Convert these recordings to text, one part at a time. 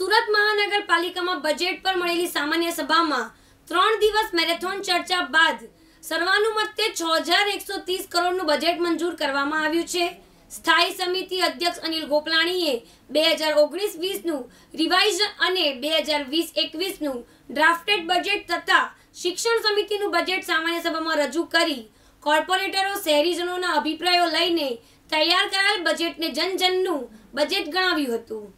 સુરત મહાનગરપાલિકામાં બજેટ પર મળેલી સામાન્ય સભામાં ત્રણ દિવસ મેરેથોન ચર્ચા બાદ સર્વાનુમતે છ હજાર એકસો ત્રીસ કરોડનું બજેટ મંજૂર કરવામાં આવ્યું છે સ્થાયી સમિતિ અધ્યક્ષ અનિલ ગોપલાણીએ બે હજાર ઓગણીસ વીસનું રિવાઇઝ અને બે હજાર વીસ એકવીસનું ડ્રાફ્ટેડ બજેટ તથા શિક્ષણ સમિતિનું બજેટ સામાન્ય સભામાં રજૂ કરી કોર્પોરેટરો શહેરીજનોના અભિપ્રાયો લઈને તૈયાર કરાયેલ બજેટને જનજનનું બજેટ ગણાવ્યું હતું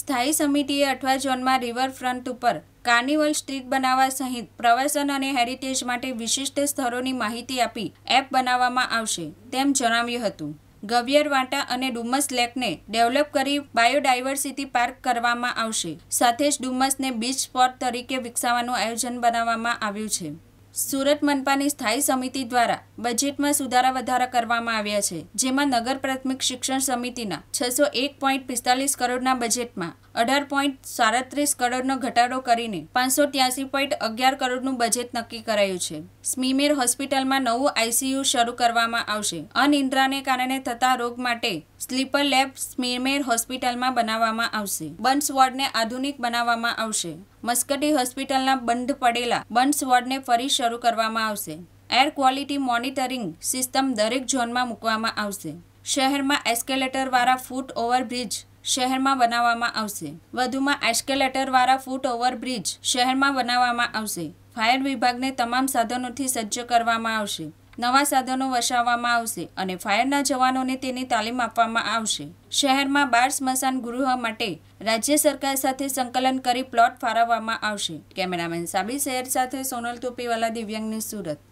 સ્થાયી સમિતિએ અઠવા ઝોનમાં રિવરફ્રન્ટ ઉપર કાર્નિવલ સ્ટ્રીટ બનાવવા સહિત પ્રવાસન અને હેરિટેજ માટે વિશિષ્ટ સ્થળોની માહિતી આપી એપ બનાવવામાં આવશે તેમ જણાવ્યું હતું ગવિયર વાંટા અને ડુમસ લેકને ડેવલપ કરી બાયોડાયવર્સિટી પાર્ક કરવામાં આવશે સાથે જ ડુમસને બીચ સ્પોટ તરીકે વિકસાવવાનું આયોજન બનાવવામાં આવ્યું છે સુરત મનપાની સ્થાયી સમિતિ દ્વારા બજેટમાં સુધારા વધારા કરવામાં આવ્યા છે જેમાં નગર પ્રાથમિક શિક્ષણ સમિતિના છસો એક પોઈન્ટ પિસ્તાલીસ કરોડના બજેટમાં અઢાર પોઈન્ટ સાડત્રીસ કરોડનો ઘટાડો કરીને પાંચસો ત્યાસી પોઈન્ટ અગિયાર કરોડનું બજેટ નક્કી કરાયું છે સ્મીમેર હોસ્પિટલમાં નવું આઈસીયુ શરૂ કરવામાં આવશે અનિંદ્રાને કારણે થતા રોગ માટે સ્લીપર લેબ સ્મીમેર હોસ્પિટલમાં બનાવવામાં આવશે બંસ વોર્ડને આધુનિક બનાવવામાં આવશે મસ્કટી હોસ્પિટલના બંધ પડેલા બંસ વોર્ડને ફરી શરૂ કરવામાં આવશે એર ક્વોલિટી મોનિટરિંગ સિસ્ટમ દરેક ઝોનમાં મૂકવામાં આવશે શહેરમાં એસ્કેલેટરવાળા ફૂટ ઓવરબ્રિજ શહેરમાં બનાવવામાં આવશે વધુમાં એસ્કેલેટરવાળા ફૂટ ઓવરબ્રિજ શહેરમાં બનાવવામાં આવશે ફાયર વિભાગને તમામ સાધનોથી સજ્જ કરવામાં આવશે નવા સાધનો વસાવવામાં આવશે અને ફાયરના જવાનોને તેની તાલીમ આપવામાં આવશે શહેરમાં બાર સ્મશાન ગૃહ માટે રાજ્ય સરકાર સાથે સંકલન કરી પ્લોટ ફાળવવામાં આવશે કેમેરામેન સાબી શહેર સાથે સોનલ તોપીવાલા દિવ્યાંગની સુરત